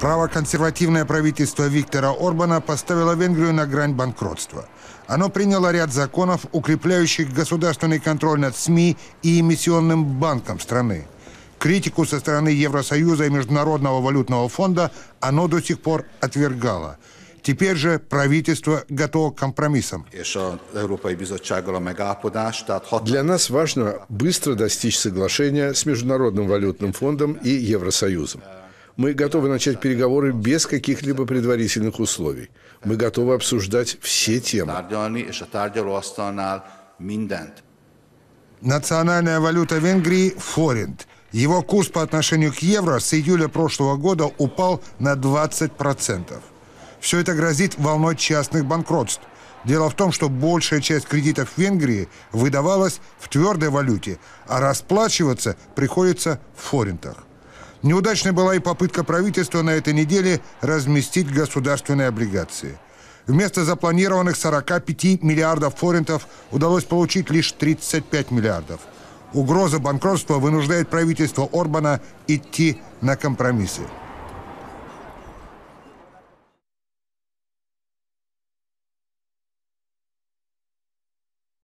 Правоконсервативное правительство Виктора Орбана поставило Венгрию на грань банкротства. Оно приняло ряд законов, укрепляющих государственный контроль над СМИ и эмиссионным банком страны. Критику со стороны Евросоюза и Международного валютного фонда оно до сих пор отвергало. Теперь же правительство готово к компромиссам. Для нас важно быстро достичь соглашения с Международным валютным фондом и Евросоюзом. Мы готовы начать переговоры без каких-либо предварительных условий. Мы готовы обсуждать все темы. Национальная валюта Венгрии – форинт. Его курс по отношению к евро с июля прошлого года упал на 20%. Все это грозит волной частных банкротств. Дело в том, что большая часть кредитов в Венгрии выдавалась в твердой валюте, а расплачиваться приходится в форинтах. Неудачной была и попытка правительства на этой неделе разместить государственные облигации. Вместо запланированных 45 миллиардов форинтов удалось получить лишь 35 миллиардов. Угроза банкротства вынуждает правительство Орбана идти на компромиссы.